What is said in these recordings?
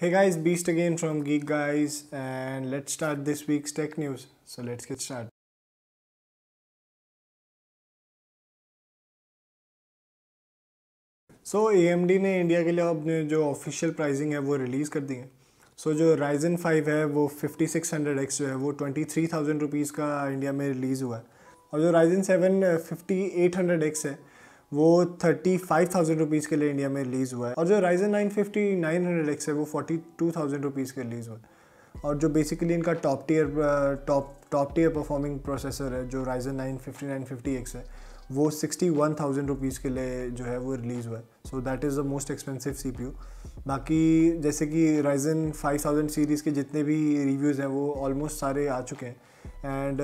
Hey guys, Beast again from Geek Guys, and let's start this week's tech news. So let's get started. So A M D ने India के लिए अपने जो official pricing है वो release कर दी है सो जो राइजन फाइव है वो फिफ्टी सिक्स हंड्रेड एक्स जो है वो ट्वेंटी थ्री थाउजेंड रुपीज़ का इंडिया में रिलीज़ हुआ है और जो Ryzen seven fifty eight hundred X है वो थर्टी फाइव थाउजेंड रुपीज़ के लिए इंडिया में रिलीज़ हुआ है और जो Ryzen nine fifty nine hundred X है वो फोर्टी टू थाउजेंड रुपीज़ के रिलीज़ हुआ है और जो बेसिकली इनका top tier top top tier performing processor है जो Ryzen nine fifty nine fifty X है वो सिक्सटी वन थाउजेंड रुपीज़ के लिए जो है वो रिलीज़ हुआ है so that is the most expensive C P U बाकी जैसे कि राइजन फाइव थाउजेंड सीरीज़ के जितने भी रिव्यूज़ हैं वो ऑलमोस्ट सारे आ चुके हैं एंड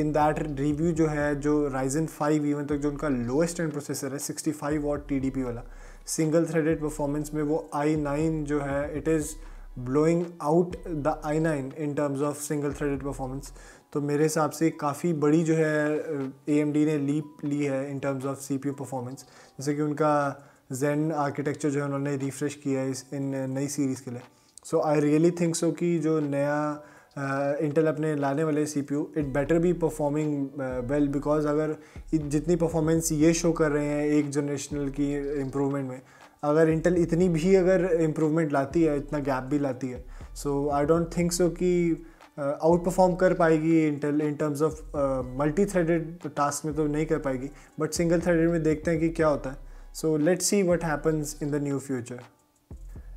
इन दैट रिव्यू जो है जो राइजन फाइव इवन तक जो उनका लोएस्ट एंड प्रोसेसर है sixty five watt T D P वाला सिंगल थ्रेडेड परफॉर्मेंस में वो आई नाइन जो है it is blowing out the I nine in terms of single threaded performance तो मेरे हिसाब से काफ़ी बड़ी जो है ए एम डी ने लीप ली है in terms of C P U performance जैसे कि उनका जैन आर्किटेक्चर जो है उन्होंने रिफ्रेश किया है इस इन नई सीरीज़ के लिए सो आई रियली थिंक सो कि जो नया इंटेल uh, अपने लाने वाले C P U it better be performing well because अगर जितनी परफॉर्मेंस ये शो कर रहे हैं एक जनरेशनल की इम्प्रूवमेंट में अगर इंटेल इतनी भी अगर इम्प्रूवमेंट लाती है इतना गैप भी लाती है so I don't think so कि आउट uh, परफॉर्म कर पाएगी Intel in terms of multi threaded task में तो नहीं कर पाएगी बट सिंगल थ्रेडेड में देखते हैं कि क्या होता है so let's see what happens in the new future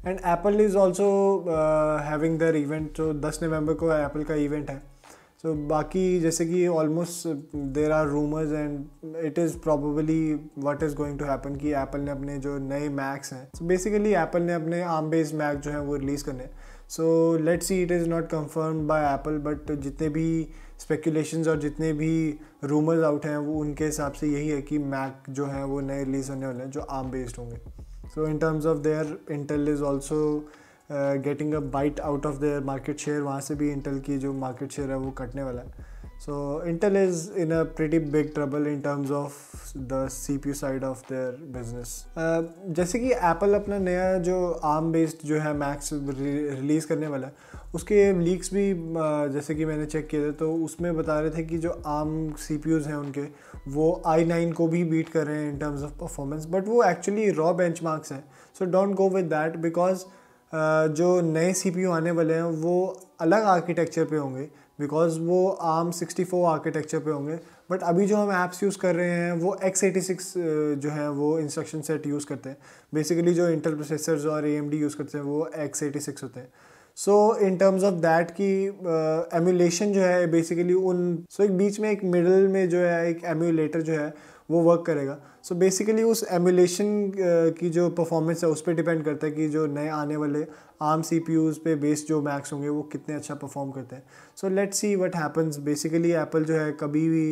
and Apple is also having their event तो दस नवंबर को एप्पल का इवेंट है सो so, बाकी जैसे कि almost there are rumours and it is probably what is going to happen कि Apple ने अपने जो नए मैक्स हैं सो बेसिकली एप्पल ने अपने आम बेस्ड मैक जो हैं वो रिलीज़ करने so let see it is not confirm by Apple but जितने भी स्पेकुलेशन और जितने भी रूमर्स आउट हैं वो उनके हिसाब से यही है कि मैक जो हैं वो नए रिलीज़ होने वाले हैं जो आम बेस्ड होंगे So in terms of their Intel is also getting a bite out of their market share वहाँ से भी इंटेल की जो मार्केट शेयर है वो कटने वाला है So Intel is in a pretty big trouble in terms of the CPU side of their business. Uh, जैसे कि Apple अपना नया जो ARM based जो है Macs रिलीज़ करने वाला है उसके लीक्स भी uh, जैसे कि मैंने चेक किए थे तो उसमें बता रहे थे कि जो ARM CPUs हैं उनके वो आई नाइन को भी बीट कर रहे हैं in terms of performance but वो एक्चुअली रॉ बेंच मार्क्स हैं so don't go with that because जो नए सी आने वाले हैं वो अलग आर्किटेक्चर पे होंगे बिकॉज वो आम 64 आर्किटेक्चर पर होंगे बट अभी जो हम ऐप्स यूज़ कर रहे हैं वो x86 जो है वो इंस्ट्रक्शन सेट यूज़ करते हैं बेसिकली जो इंटर प्रोसेसर्स और ए यूज़ करते हैं वो x86 होते हैं so in terms of that की एम्यूलेशन uh, जो है बेसिकली उन सो so एक बीच में एक मिडल में जो है एक एम्यूलेटर जो है वो वर्क करेगा सो so बेसिकली उस एम्यूलेशन uh, की जो परफॉर्मेंस है उस पर डिपेंड करता है कि जो नए आने वाले आर्म सी पी यूज़ पे बेस्ड जो मैक्स होंगे वो कितने अच्छा परफॉर्म करते हैं so let see what happens basically Apple जो है कभी भी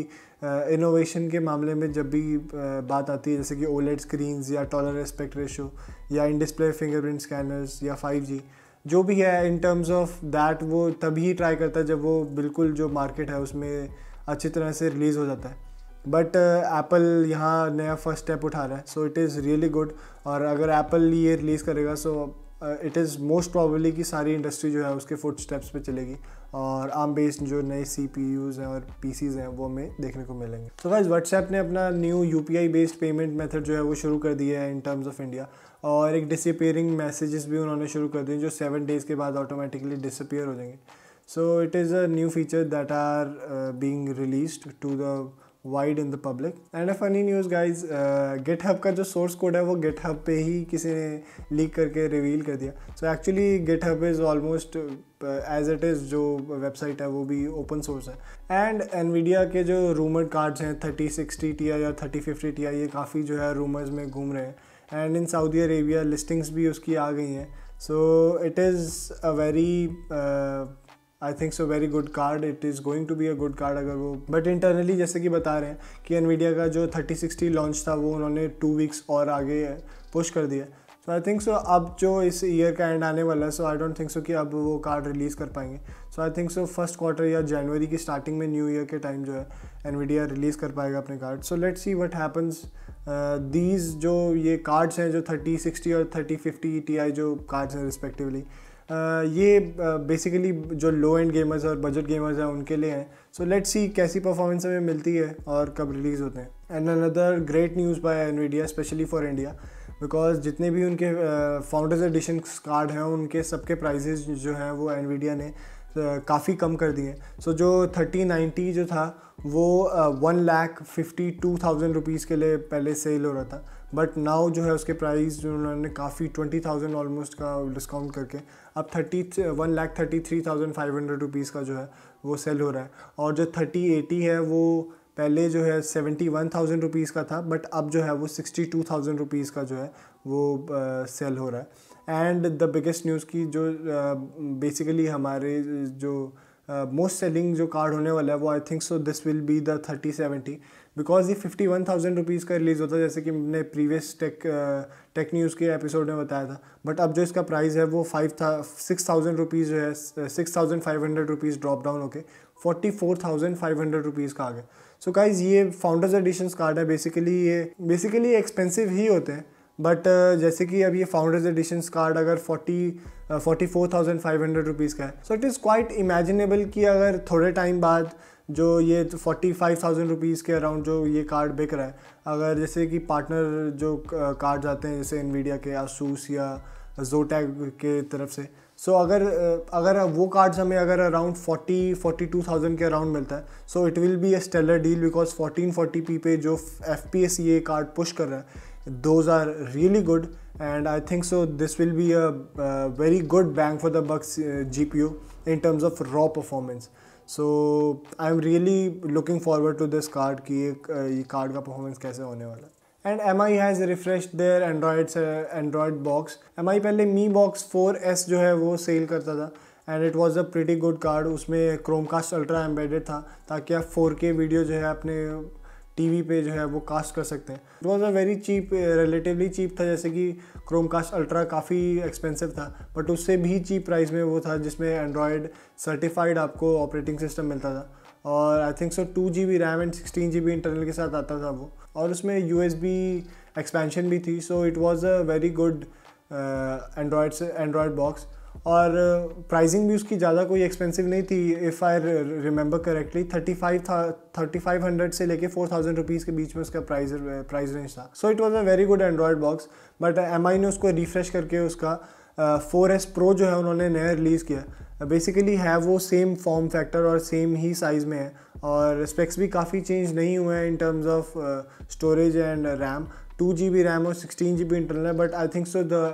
इनोवेशन uh, के मामले में जब भी uh, बात आती है जैसे कि ओलेट स्क्रीन या टॉलर एस्पेक्ट रेशो या इन डिस्प्ले फिंगरप्रिंट स्कैनर्स या फाइव जी जो भी है इन टर्म्स ऑफ दैट वो तभी ट्राई करता है जब वो बिल्कुल जो मार्केट है उसमें अच्छी तरह से रिलीज़ हो जाता है बट एप्पल uh, यहाँ नया फर्स्ट स्टेप उठा रहा है so it is really good और अगर एप्पल ये रिलीज़ करेगा so it is most probably कि सारी इंडस्ट्री जो है उसके फुट स्टेप्स पर चलेगी और आम बेस्ड जो नए सी पी यूज़ हैं और पी सीज़ हैं वो हमें देखने को मिलेंगे तो गाइज व्हाट्सएप ने अपना new U P I based payment method जो है वो शुरू कर दिया है इन टर्म्स ऑफ इंडिया और एक डिसपेयरिंग मैसेजेस भी उन्होंने शुरू कर दिए जो सेवन डेज़ के बाद ऑटोमेटिकली डिसपेयर हो जाएंगे so it is a new feature that are being release to the wide in the public and a funny news guys hub का जो सोर्स कोड है वो गेट हब पे ही किसी ने लीक करके रिवील कर दिया so actually GitHub is almost as it is जो वेबसाइट है वो भी ओपन सोर्स है एंड एनवीडिया के जो रूमर्ड कार्ड्स हैं थर्टी सिक्सटी टी आई या थर्टी फिफ्टी टी आई ये काफ़ी जो है रूमर्स में घूम रहे हैं and in Saudi Arabia listings भी उसकी आ गई हैं so it is a very I think so very good card it is going to be a good card अगर वो बट इंटरनली जैसे कि बता रहे हैं कि एनवीडिया का जो थर्टी सिक्सटी लॉन्च था वो उन्होंने टू वीक्स और आगे पुश कर दिया सो आई थिंक सो अब जो इस ईयर का एंड आने वाला है so I don't think so कि अब वो कार्ड रिलीज़ कर पाएंगे so I think so first quarter या जनवरी की स्टार्टिंग में न्यू ईयर के टाइम जो है एनवीडिया रिलीज़ कर पाएगा अपने card so let see what happens these जो ये कार्ड्स हैं जो थर्टी सिक्सटी और थर्टी फिफ्टी टी आई जो कार्ड्स हैं रिस्पेक्टिवली ये बेसिकली जो लो एंड गेमर्स और बजट गेमर्स हैं उनके लिए हैं सो लेट्स सी कैसी परफॉर्मेंस हमें मिलती है और कब रिलीज़ होते हैं and another great news by Nvidia specially for India because जितने भी उनके फाउंडर्स एडिशन कार्ड हैं उनके सबके प्राइजेज जो हैं वो वीडिया ने काफ़ी कम कर दिए सो so, जो थर्टी नाइन्टी जो था वो one lakh fifty two thousand rupees के लिए पहले सेल हो रहा था बट नाउ जो है उसके प्राइस जो उन्होंने काफ़ी ट्वेंटी थाउजेंड ऑलमोस्ट का डिस्काउंट करके अब thirty one lakh thirty three thousand five hundred rupees का जो है वो सेल हो रहा है और जो थर्टी एटी है वो पहले जो है सेवेंटी वन थाउजेंड रुपीज़ का था बट अब जो है वो सिक्सटी टू थाउजेंड रुपीज़ का जो है वो सेल हो रहा है एंड द बिगेस्ट न्यूज़ की जो बेसिकली हमारे जो मोस्ट uh, सेलिंग जो कार्ड होने वाला है वो I think so this will be the thirty seventy because ये फिफ्टी वन थाउजेंड रुपीज़ का रिलीज़ होता है जैसे कि मैंने प्रीवियस टेक टेक न्यूज़ के एपिसोड में बताया था बट अब जो इसका प्राइस है वो फाइव था सिक्स थाउजेंड रुपीज़ जो है six thousand five hundred rupees drop down होके forty four thousand five hundred rupees का आ गया सो so गाइज ये फाउंडर्स एडिशंस कार्ड है बेसिकली ये बेसिकली एक्सपेंसिव ही होते हैं बट uh, जैसे कि अब ये फाउंडर्स एडिशन कार्ड अगर forty forty four thousand five hundred rupees का है so it is quite imaginable कि अगर थोड़े टाइम बाद जो ये फोर्टी फाइव थाउजेंड रुपीज़ के अराउंड जो ये कार्ड बिक रहा है अगर जैसे कि पार्टनर जो कार्ड uh, आते हैं जैसे इनविडिया के आसूस या जोटैग के तरफ से सो so, अगर uh, अगर वो कार्ड्स हमें अगर around forty forty two thousand के अराउंड मिलता है so it will be a stellar deal because fourteen forty P पे जो एफ पी एस ये कार्ड पुश कर रहा है those are really good and i think so this will be a, very good bang for the bucks uh, gpu in terms of raw performance so i'm really looking forward to this card ki ek, uh, card ka performance kaise hone wala and mi has refreshed their android uh, android box mi pehle mi box 4s jo hai wo sale karta tha and it was a pretty good card usme chromecast ultra embedded tha taki aap 4k video jo hai apne TV पे जो है वो cast कर सकते हैं it was a very cheap relatively cheap था जैसे कि क्रोम कास्ट अल्ट्रा काफ़ी एक्सपेंसिव था बट उससे भी चीप प्राइस में वो था जिसमें एंड्रॉयड सर्टिफाइड आपको ऑपरेटिंग सिस्टम मिलता था और I think so two G B RAM and sixteen G B internal के साथ आता था वो और उसमें यू एस बी एक्सपेंशन भी थी so it was a very good Android Android box और प्राइसिंग भी उसकी ज़्यादा कोई एक्सपेंसिव नहीं थी if I remember correctly thirty five था थर्टी फाइव हंड्रेड से लेके फोर थाउजेंड रुपीज़ के बीच में उसका प्राइस प्राइस रेंज था so it was a very good Android box but M I ने उसको रिफ्रेश करके उसका फोर एस प्रो जो है उन्होंने नया रिलीज़ किया बेसिकली है वो सेम फॉर्म फैक्टर और सेम ही साइज़ में है और स्पेक्स भी काफ़ी चेंज नहीं हुए हैं in terms of storage and RAM two G B RAM और सिक्सटीन जी बी इंटरनल है but I think so the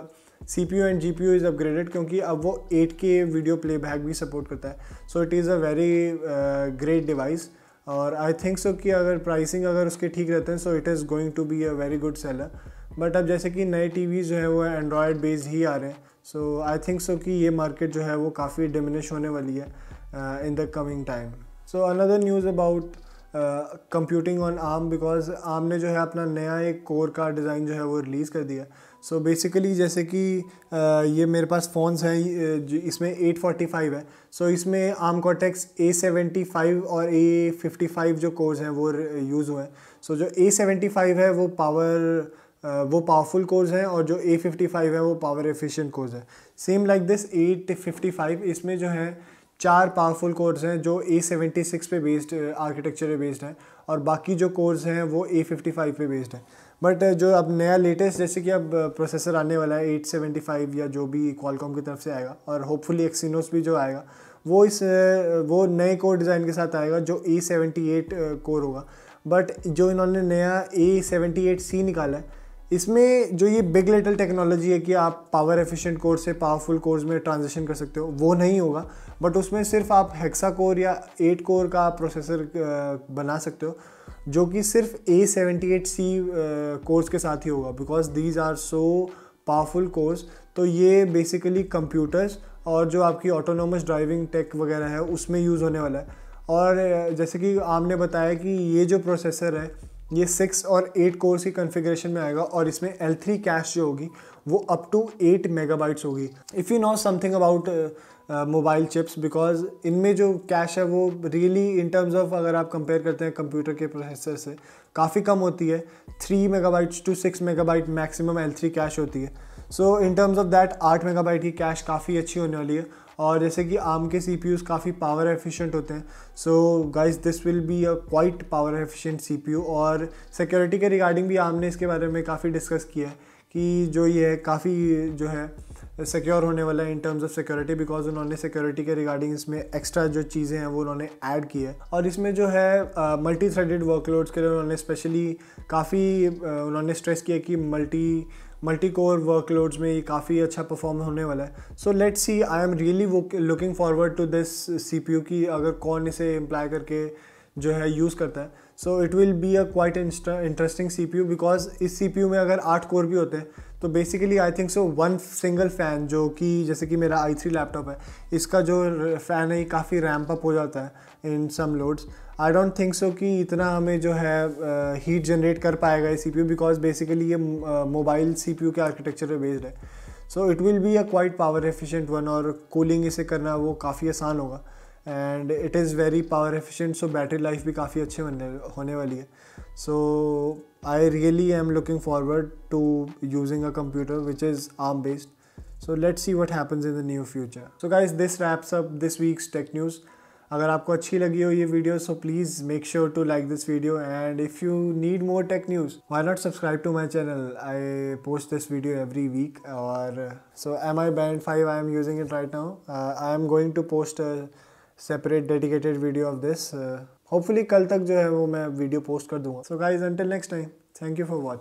C P U and G P U is upgraded क्योंकि अब वो एट के वीडियो प्लेबैक भी support करता है so it is a very great device और आई थिंक सो कि अगर प्राइसिंग अगर उसके ठीक रहते हैं so it is going to be a very good seller but अब जैसे कि नए टी जो है वो एंड्रॉयड बेस्ड ही आ रहे हैं सो आई थिंक सो कि ये मार्केट जो है वो काफ़ी डिमिनिश होने वाली है in the coming time so another news about computing on Arm because Arm ने जो है अपना नया एक कोर का डिज़ाइन जो है वो रिलीज़ कर दिया सो so बेसिकली जैसे कि ये मेरे पास फ़ोन्स हैं इसमें 845 है सो so इसमें आम कॉटेक्स फाइव और फाइव जो कोर्स हैं वो यूज़ हुए हैं सो so जो फाइव है वो पावर वो पावरफुल कोर्स हैं और जो फाइव है वो पावर एफिशिएंट कोर्स है सेम लाइक दिस 855 इसमें जो है चार पावरफुल कोर्स हैं जो ए सेवेंटी सिक्स पे बेस्ड आर्किटेक्चर पे बेस्ड हैं और बाकी जो कोर्स हैं वो ए फिफ्टी फाइव पे बेस्ड हैं बट uh, जो अब नया लेटेस्ट जैसे कि अब प्रोसेसर uh, आने वाला है एट सेवेंटी फाइव या जो भी क्वालकॉम की तरफ से आएगा और होपफुली एक्सिनोस भी जो आएगा वो इस uh, वो नए कोर डिज़ाइन के साथ आएगा जो ए सेवेंटी एट कोर होगा बट जो इन्होंने नया ए सेवेंटी एट सी निकाला है इसमें जो ये बिग लिटल टेक्नोलॉजी है कि आप पावर एफिशिएंट कोर से पावरफुल कोर्स में ट्रांजिशन कर सकते हो वो नहीं होगा बट उसमें सिर्फ आप हेक्सा कोर या एट कोर का प्रोसेसर बना सकते हो जो कि सिर्फ A seventy eight C cores के साथ ही होगा because these are so powerful cores तो ये बेसिकली कंप्यूटर्स और जो आपकी ऑटोनोमस ड्राइविंग टेक वगैरह है उसमें यूज़ होने वाला है और जैसे कि आपने बताया कि ये जो प्रोसेसर है ये सिक्स और एट कोर्स की कन्फिग्रेशन में आएगा और इसमें एल थ्री कैश जो होगी वो अप टू एट मेगाबाइट्स होगी if you know something about mobile chips because इनमें जो कैश है वो रियली इन टर्म्स ऑफ अगर आप कंपेयर करते हैं कंप्यूटर के प्रोसेसर से काफ़ी कम होती है three megabyte to six megabyte maximum L three cache होती है so in terms of that आठ मेगाबाइट की कैश काफ़ी अच्छी होने वाली है और जैसे कि आम के सी पी काफ़ी पावर एफिशिएंट होते हैं so guys this will be a quite power efficient C P U और सिक्योरिटी के रिगार्डिंग भी आम ने इसके बारे में काफ़ी डिस्कस किया है कि जो ये काफ़ी जो है सिक्योर होने वाला है in terms of security because उन्होंने सिक्योरिटी के रिगार्डिंग इसमें एक्स्ट्रा जो चीज़ें हैं वो उन्होंने ऐड की है और इसमें जो है मल्टी थ्रेडेड वर्कलोड्स के लिए उन्होंने स्पेशली काफ़ी उन्होंने स्ट्रेस किया कि मल्टी मल्टी कोर वर्कलोड्स में ये काफ़ी अच्छा परफॉर्म होने वाला है so let see I'm really looking forward to this C P U की अगर कौन इसे इम्प्लाई करके जो है यूज़ करता है so it will be a quite interesting C P U because इस सी पी यू में अगर आठ कोर भी होते हैं तो basically I think so one single fan जो कि जैसे कि मेरा आई थ्री लैपटॉप है इसका जो फ़ैन है काफ़ी रैम्प अप हो जाता है in some loads I don't think so कि इतना हमें जो है हीट uh, जनरेट कर पाएगा ये C P U because basically ये मोबाइल सी पी यू के आर्किटेक्चर पर बेस्ड है so it will be a quite power efficient one और कूलिंग इसे करना वो काफ़ी आसान होगा and it is very power efficient so battery life भी काफ़ी अच्छी होने होने वाली है so I really I'm looking forward to using a computer which is Arm based so let's C what happens in the new future so guys this wraps up this week's tech news अगर आपको अच्छी लगी हो ये video so please make sure to like this video and if you need more tech news why not subscribe to my channel I post this video every week और so M I band five I'm using it right now I'm going to post separate dedicated video of this hopefully कल तक जो है वो मैं video post कर दूंगा so guys until next time thank you for watching